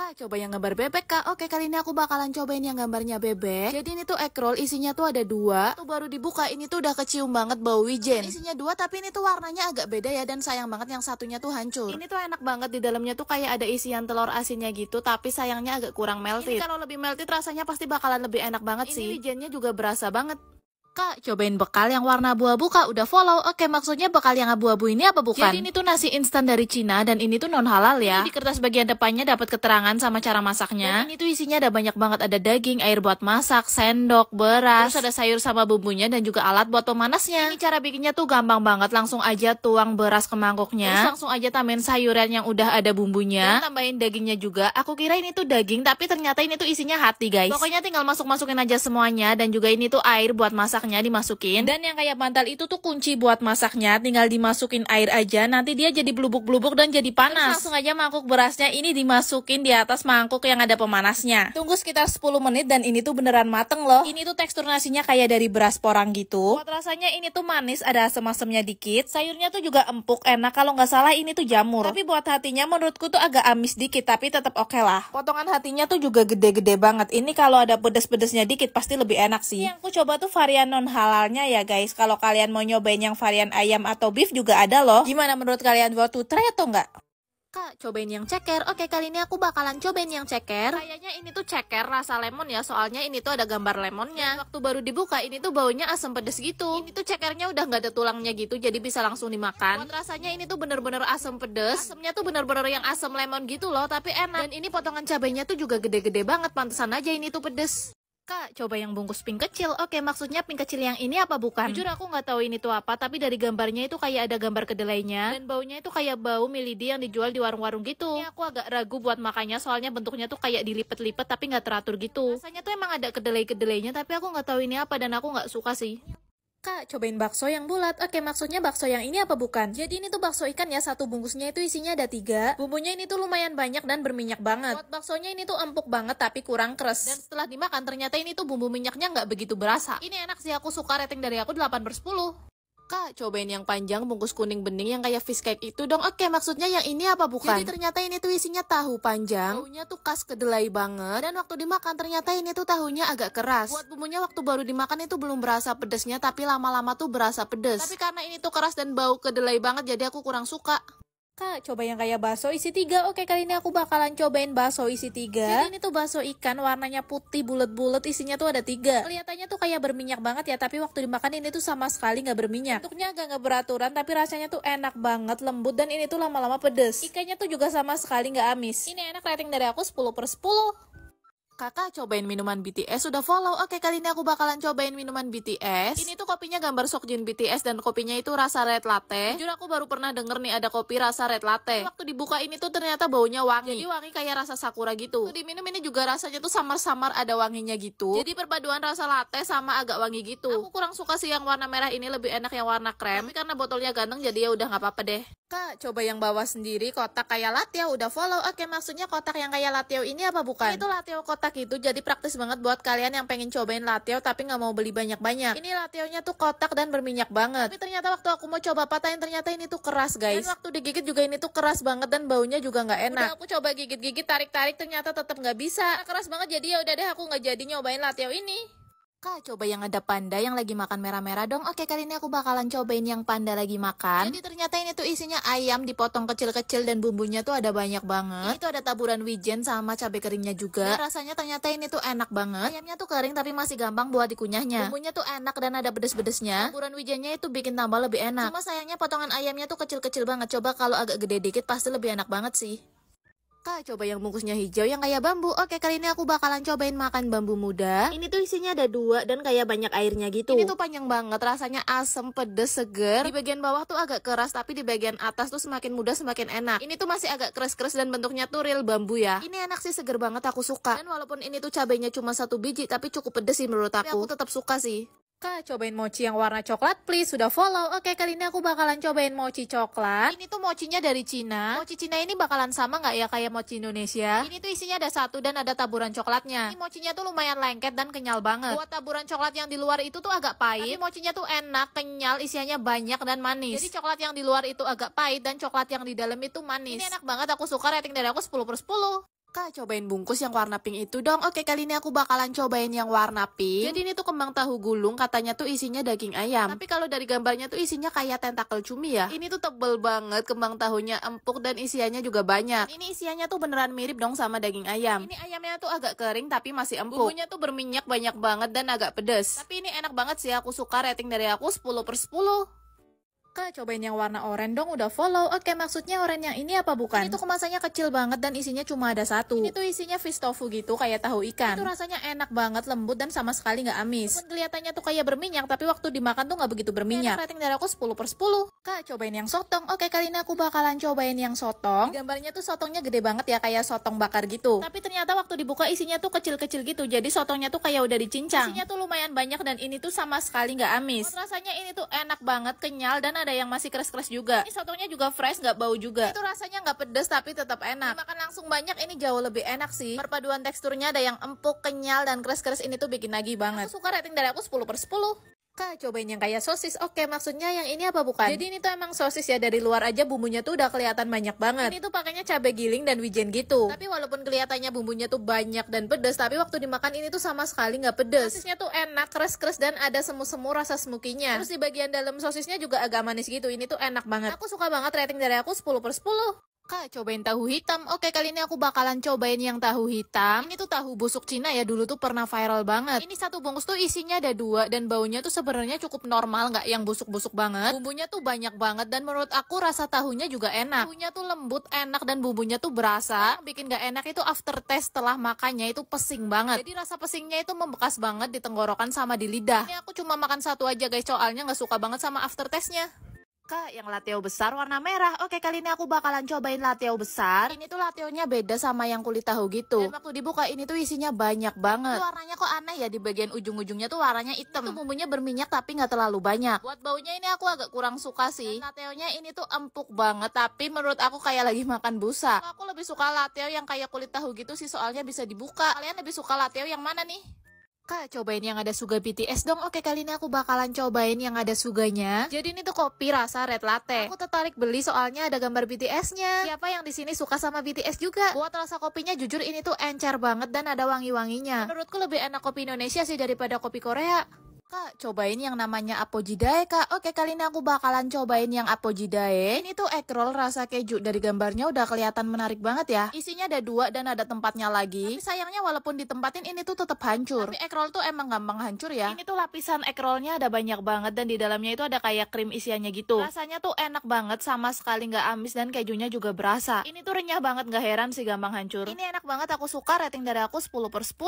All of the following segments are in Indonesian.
Kak, coba yang gambar bebek, Kak. Oke, kali ini aku bakalan cobain yang gambarnya bebek. Jadi ini tuh egg roll, isinya tuh ada dua. Tuh baru dibuka, ini tuh udah kecium banget bau wijen. Isinya dua, tapi ini tuh warnanya agak beda ya, dan sayang banget yang satunya tuh hancur. Ini tuh enak banget, di dalamnya tuh kayak ada isian telur asinnya gitu, tapi sayangnya agak kurang melted. Ini kalau lebih melted rasanya pasti bakalan lebih enak banget ini sih. wijennya juga berasa banget. Kak, cobain bekal yang warna abu-abu, Kak. Udah follow. Oke, maksudnya bekal yang abu-abu ini apa bukan? Jadi ini tuh nasi instan dari Cina dan ini tuh non halal ya. Jadi Di kertas bagian depannya dapat keterangan sama cara masaknya. Dan ini tuh isinya ada banyak banget, ada daging, air buat masak, sendok, beras, terus ada sayur sama bumbunya dan juga alat buat pemanasnya. Ini cara bikinnya tuh gampang banget, langsung aja tuang beras ke mangkoknya. Terus langsung aja tambahin sayuran yang udah ada bumbunya. Dan tambahin dagingnya juga. Aku kira ini tuh daging, tapi ternyata ini tuh isinya hati, guys. Pokoknya tinggal masuk-masukin aja semuanya dan juga ini tuh air buat masak masaknya dimasukin. Dan yang kayak bantal itu tuh kunci buat masaknya, tinggal dimasukin air aja, nanti dia jadi blubuk blubuk dan jadi panas. Terus langsung aja mangkuk berasnya ini dimasukin di atas mangkuk yang ada pemanasnya. Tunggu sekitar 10 menit dan ini tuh beneran mateng loh. Ini tuh tekstur nasinya kayak dari beras porang gitu. Buat rasanya ini tuh manis, ada asem-asemnya dikit. Sayurnya tuh juga empuk, enak. Kalau nggak salah ini tuh jamur. Tapi buat hatinya menurutku tuh agak amis dikit, tapi tetap oke okay lah. Potongan hatinya tuh juga gede-gede banget. Ini kalau ada pedes-pedesnya dikit pasti lebih enak sih. Yang aku coba tuh varian non halalnya ya guys. Kalau kalian mau nyobain yang varian ayam atau beef juga ada loh. Gimana menurut kalian worth to try atau enggak? Kak, cobain yang ceker. Oke, kali ini aku bakalan cobain yang ceker. Kayaknya ini tuh ceker rasa lemon ya, soalnya ini tuh ada gambar lemonnya. Waktu baru dibuka, ini tuh baunya asam pedes gitu. Ini tuh cekernya udah nggak ada tulangnya gitu, jadi bisa langsung dimakan. Buat rasanya ini tuh bener-bener asam pedes. Asamnya tuh bener-bener yang asam lemon gitu loh, tapi enak. Dan ini potongan cabainya tuh juga gede-gede banget, pantesan aja ini tuh pedes. Kak, coba yang bungkus pink kecil. Oke, maksudnya pink kecil yang ini apa bukan? Jujur aku nggak tahu ini tuh apa, tapi dari gambarnya itu kayak ada gambar kedelainya dan baunya itu kayak bau milidi yang dijual di warung-warung gitu. Ini iya, aku agak ragu buat makannya soalnya bentuknya tuh kayak dilipet-lipet tapi nggak teratur gitu. Rasanya tuh emang ada kedelai-kedelainya tapi aku nggak tahu ini apa dan aku nggak suka sih. Kak, cobain bakso yang bulat. Oke, maksudnya bakso yang ini apa bukan? Jadi ini tuh bakso ikan ya, satu bungkusnya itu isinya ada tiga. Bumbunya ini tuh lumayan banyak dan berminyak banget. Buat baksonya ini tuh empuk banget tapi kurang keras. Dan setelah dimakan ternyata ini tuh bumbu minyaknya nggak begitu berasa. Ini enak sih, aku suka rating dari aku 8 per 10. Kak, cobain yang panjang bungkus kuning bening yang kayak fish cake itu dong. Oke, maksudnya yang ini apa bukan? Jadi ternyata ini tuh isinya tahu panjang. Tahunya tuh khas kedelai banget. Dan waktu dimakan ternyata ini tuh tahunya agak keras. Buat bumbunya waktu baru dimakan itu belum berasa pedesnya, tapi lama-lama tuh berasa pedes. Tapi karena ini tuh keras dan bau kedelai banget, jadi aku kurang suka. Kak, coba yang kayak bakso isi tiga. Oke, kali ini aku bakalan cobain bakso isi tiga. Jadi ini tuh bakso ikan, warnanya putih, bulat-bulat, isinya tuh ada tiga. Kelihatannya tuh kayak berminyak banget ya, tapi waktu dimakan ini tuh sama sekali nggak berminyak. Bentuknya agak nggak beraturan, tapi rasanya tuh enak banget, lembut, dan ini tuh lama-lama pedes. Ikannya tuh juga sama sekali nggak amis. Ini enak rating dari aku 10 per 10 kakak cobain minuman BTS sudah follow. Oke, kali ini aku bakalan cobain minuman BTS. Ini tuh kopinya gambar Sokjin BTS dan kopinya itu rasa red latte. Jujur aku baru pernah denger nih ada kopi rasa red latte. Waktu dibuka ini tuh ternyata baunya wangi. Jadi wangi kayak rasa sakura gitu. waktu diminum ini juga rasanya tuh samar-samar ada wanginya gitu. Jadi perpaduan rasa latte sama agak wangi gitu. Aku kurang suka sih yang warna merah ini lebih enak yang warna krem. Tapi karena botolnya ganteng jadi ya udah nggak apa-apa deh. Kak, coba yang bawah sendiri kotak kayak latio udah follow. Oke, maksudnya kotak yang kayak latio ini apa bukan? Iya, itu latio kotak itu jadi praktis banget buat kalian yang pengen cobain latio tapi nggak mau beli banyak-banyak. Ini latio-nya tuh kotak dan berminyak banget. Tapi ternyata waktu aku mau coba patahin ternyata ini tuh keras, guys. Dan waktu digigit juga ini tuh keras banget dan baunya juga nggak enak. Udah aku coba gigit-gigit, tarik-tarik ternyata tetap nggak bisa. keras banget jadi ya udah deh aku nggak jadi nyobain latio ini. Kak, coba yang ada panda yang lagi makan merah-merah dong. Oke, kali ini aku bakalan cobain yang panda lagi makan. Jadi ternyata ini tuh isinya ayam dipotong kecil-kecil dan bumbunya tuh ada banyak banget. Itu ada taburan wijen sama cabai keringnya juga. Dan rasanya ternyata ini tuh enak banget. Ayamnya tuh kering tapi masih gampang buat dikunyahnya. Bumbunya tuh enak dan ada pedes-pedesnya. Taburan wijennya itu bikin tambah lebih enak. Cuma sayangnya potongan ayamnya tuh kecil-kecil banget. Coba kalau agak gede dikit pasti lebih enak banget sih. Kak, coba yang bungkusnya hijau yang kayak bambu. Oke, kali ini aku bakalan cobain makan bambu muda. Ini tuh isinya ada dua dan kayak banyak airnya gitu. Ini tuh panjang banget, rasanya asem, pedes, seger. Di bagian bawah tuh agak keras, tapi di bagian atas tuh semakin mudah, semakin enak. Ini tuh masih agak keras-keras dan bentuknya tuh real bambu ya. Ini enak sih, seger banget, aku suka. Dan walaupun ini tuh cabenya cuma satu biji, tapi cukup pedes sih menurut aku. Tapi aku tetap suka sih. Kak, cobain mochi yang warna coklat, please. Sudah follow. Oke, kali ini aku bakalan cobain mochi coklat. Ini tuh mochinya dari Cina. Mochi Cina ini bakalan sama nggak ya kayak mochi Indonesia? Ini tuh isinya ada satu dan ada taburan coklatnya. Ini mochinya tuh lumayan lengket dan kenyal banget. Buat taburan coklat yang di luar itu tuh agak pahit. Tapi mochinya tuh enak, kenyal, isinya banyak dan manis. Jadi coklat yang di luar itu agak pahit dan coklat yang di dalam itu manis. Ini enak banget, aku suka rating dari aku 10 per 10. Kak, cobain bungkus yang warna pink itu dong. Oke, kali ini aku bakalan cobain yang warna pink. Jadi ini tuh kembang tahu gulung, katanya tuh isinya daging ayam. Tapi kalau dari gambarnya tuh isinya kayak tentakel cumi ya. Ini tuh tebel banget, kembang tahunya empuk dan isiannya juga banyak. Ini isiannya tuh beneran mirip dong sama daging ayam. Ini ayamnya tuh agak kering tapi masih empuk. Bumbunya tuh berminyak banyak banget dan agak pedes. Tapi ini enak banget sih, aku suka rating dari aku 10 per 10. Kak, cobain yang warna oranye dong, udah follow. Oke, maksudnya oranye yang ini apa bukan? Ini tuh kemasannya kecil banget dan isinya cuma ada satu. Ini tuh isinya fish tofu gitu, kayak tahu ikan. Itu rasanya enak banget, lembut, dan sama sekali nggak amis. Mungkin kelihatannya tuh kayak berminyak, tapi waktu dimakan tuh nggak begitu berminyak. Ini rating dari aku 10 per 10. Kak, cobain yang sotong. Oke, kali ini aku bakalan cobain yang sotong. gambarnya tuh sotongnya gede banget ya, kayak sotong bakar gitu. Tapi ternyata waktu dibuka isinya tuh kecil-kecil gitu, jadi sotongnya tuh kayak udah dicincang. Isinya tuh lumayan banyak dan ini tuh sama sekali nggak amis. rasanya ini tuh enak banget, kenyal, dan ada yang masih keras-keras juga. Ini sotonya juga fresh, nggak bau juga. Itu rasanya nggak pedes tapi tetap enak. Makan langsung banyak ini jauh lebih enak sih. Perpaduan teksturnya ada yang empuk, kenyal, dan keras-keras ini tuh bikin nagih banget. Aku suka rating dari aku 10 per 10. Kak, cobain yang kayak sosis. Oke, maksudnya yang ini apa bukan? Jadi ini tuh emang sosis ya dari luar aja bumbunya tuh udah kelihatan banyak banget. Ini tuh pakainya cabai giling dan wijen gitu. Tapi walaupun kelihatannya bumbunya tuh banyak dan pedes, tapi waktu dimakan ini tuh sama sekali nggak pedes. Sosisnya tuh enak, kres kres dan ada semu-semu rasa smokinya. Terus di bagian dalam sosisnya juga agak manis gitu. Ini tuh enak banget. Aku suka banget rating dari aku 10 per 10. Kak, cobain tahu hitam. Oke, kali ini aku bakalan cobain yang tahu hitam. Ini tuh tahu busuk Cina ya, dulu tuh pernah viral banget. Ini satu bungkus tuh isinya ada dua, dan baunya tuh sebenarnya cukup normal, nggak yang busuk-busuk banget. Bumbunya tuh banyak banget, dan menurut aku rasa tahunya juga enak. Bumbunya tuh lembut, enak, dan bumbunya tuh berasa. Yang bikin nggak enak itu after aftertaste setelah makannya itu pesing banget. Jadi rasa pesingnya itu membekas banget di tenggorokan sama di lidah. Ini aku cuma makan satu aja guys, soalnya nggak suka banget sama aftertaste-nya. Kak, yang latte besar warna merah. Oke, kali ini aku bakalan cobain latte besar. Ini tuh nya beda sama yang kulit tahu gitu. Dan waktu dibuka ini tuh isinya banyak banget. Itu warnanya kok aneh ya di bagian ujung-ujungnya tuh warnanya hitam. Itu bumbunya berminyak tapi nggak terlalu banyak. Buat baunya ini aku agak kurang suka sih. Latte nya ini tuh empuk banget tapi menurut aku kayak lagi makan busa. Aku lebih suka latte yang kayak kulit tahu gitu sih soalnya bisa dibuka. Kalian lebih suka latte yang mana nih? Kak, cobain yang ada suga BTS dong. Oke, kali ini aku bakalan cobain yang ada suganya. Jadi ini tuh kopi rasa red latte. Aku tertarik beli soalnya ada gambar BTS-nya. Siapa yang di sini suka sama BTS juga? Buat rasa kopinya jujur ini tuh encer banget dan ada wangi-wanginya. Menurutku lebih enak kopi Indonesia sih daripada kopi Korea. Kak, cobain yang namanya apojidae, Kak. Oke, kali ini aku bakalan cobain yang apojidae. Ini tuh egg roll rasa keju. Dari gambarnya udah kelihatan menarik banget ya. Isinya ada dua dan ada tempatnya lagi. Tapi sayangnya walaupun ditempatin ini tuh tetap hancur. Tapi egg roll tuh emang gampang hancur ya. Ini tuh lapisan egg rollnya ada banyak banget dan di dalamnya itu ada kayak krim isiannya gitu. Rasanya tuh enak banget, sama sekali nggak amis dan kejunya juga berasa. Ini tuh renyah banget, nggak heran sih gampang hancur. Ini enak banget, aku suka. Rating dari aku 10 per 10.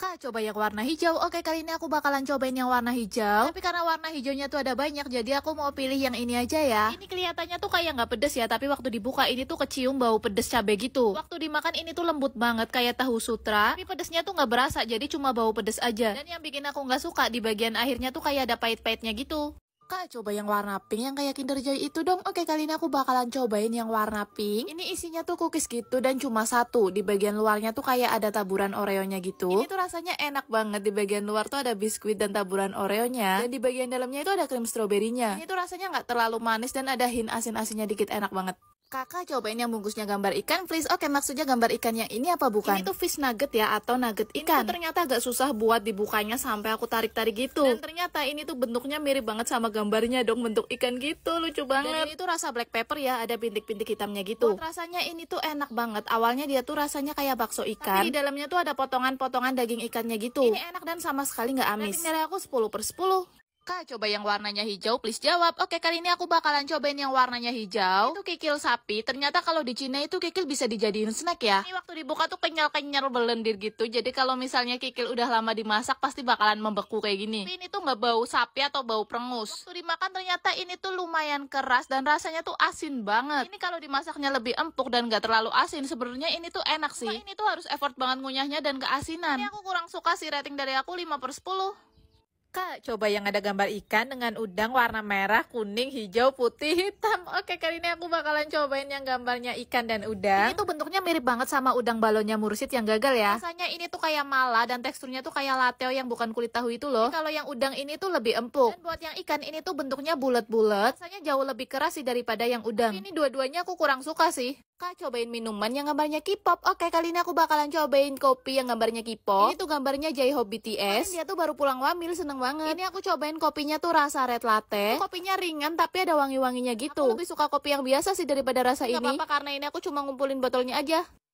Kak, coba yang warna hijau. Oke, kali ini aku bakalan cobain yang warna hijau. Tapi karena warna hijaunya tuh ada banyak, jadi aku mau pilih yang ini aja ya. Ini kelihatannya tuh kayak gak pedes ya, tapi waktu dibuka ini tuh kecium bau pedes cabai gitu. Waktu dimakan ini tuh lembut banget, kayak tahu sutra. Tapi pedesnya tuh gak berasa, jadi cuma bau pedes aja. Dan yang bikin aku gak suka di bagian akhirnya tuh kayak ada pahit-pahitnya gitu. Kak, coba yang warna pink yang kayak Kinder Joy itu dong. Oke, kali ini aku bakalan cobain yang warna pink. Ini isinya tuh cookies gitu dan cuma satu. Di bagian luarnya tuh kayak ada taburan oreonya gitu. Ini tuh rasanya enak banget. Di bagian luar tuh ada biskuit dan taburan oreonya. Dan di bagian dalamnya itu ada krim stroberinya. Ini tuh rasanya nggak terlalu manis dan ada hint asin-asinnya dikit enak banget. Kakak cobain yang bungkusnya gambar ikan, please. Oke, maksudnya gambar ikan yang ini apa bukan? Ini tuh fish nugget ya, atau nugget ikan. tuh ternyata agak susah buat dibukanya sampai aku tarik-tarik gitu. Dan ternyata ini tuh bentuknya mirip banget sama gambarnya dong, bentuk ikan gitu, lucu banget. Dan ini tuh rasa black pepper ya, ada bintik-bintik hitamnya gitu. Buat rasanya ini tuh enak banget. Awalnya dia tuh rasanya kayak bakso ikan. di dalamnya tuh ada potongan-potongan daging ikannya gitu. Ini enak dan sama sekali nggak nah, amis. nilai aku 10 per 10. Apakah coba yang warnanya hijau? Please jawab. Oke, kali ini aku bakalan cobain yang warnanya hijau. Itu kikil sapi. Ternyata kalau di Cina itu kikil bisa dijadiin snack ya. Ini waktu dibuka tuh kenyal-kenyal berlendir gitu. Jadi kalau misalnya kikil udah lama dimasak pasti bakalan membeku kayak gini. Tapi ini tuh nggak bau sapi atau bau prengus. Waktu dimakan ternyata ini tuh lumayan keras dan rasanya tuh asin banget. Ini kalau dimasaknya lebih empuk dan nggak terlalu asin, sebenarnya ini tuh enak sih. Cuma ini tuh harus effort banget ngunyahnya dan keasinan. Ini aku kurang suka sih rating dari aku 5 per 10. Kak, coba yang ada gambar ikan dengan udang warna merah, kuning, hijau, putih, hitam. Oke, kali ini aku bakalan cobain yang gambarnya ikan dan udang. Ini tuh bentuknya mirip banget sama udang balonnya mursid yang gagal ya. Rasanya ini tuh kayak mala dan teksturnya tuh kayak lateo yang bukan kulit tahu itu loh. Kalau yang udang ini tuh lebih empuk. Dan buat yang ikan ini tuh bentuknya bulat-bulat. Rasanya jauh lebih keras sih daripada yang udang. ini dua-duanya aku kurang suka sih. Kak, cobain minuman yang gambarnya K-pop. Oke, kali ini aku bakalan cobain kopi yang gambarnya K-pop. Ini tuh gambarnya j BTS. dia tuh baru pulang wamil, seneng banget. Ini aku cobain kopinya tuh rasa red latte. Itu kopinya ringan tapi ada wangi-wanginya gitu. Aku lebih suka kopi yang biasa sih daripada rasa Gak ini. Gak apa-apa karena ini aku cuma ngumpulin botolnya aja.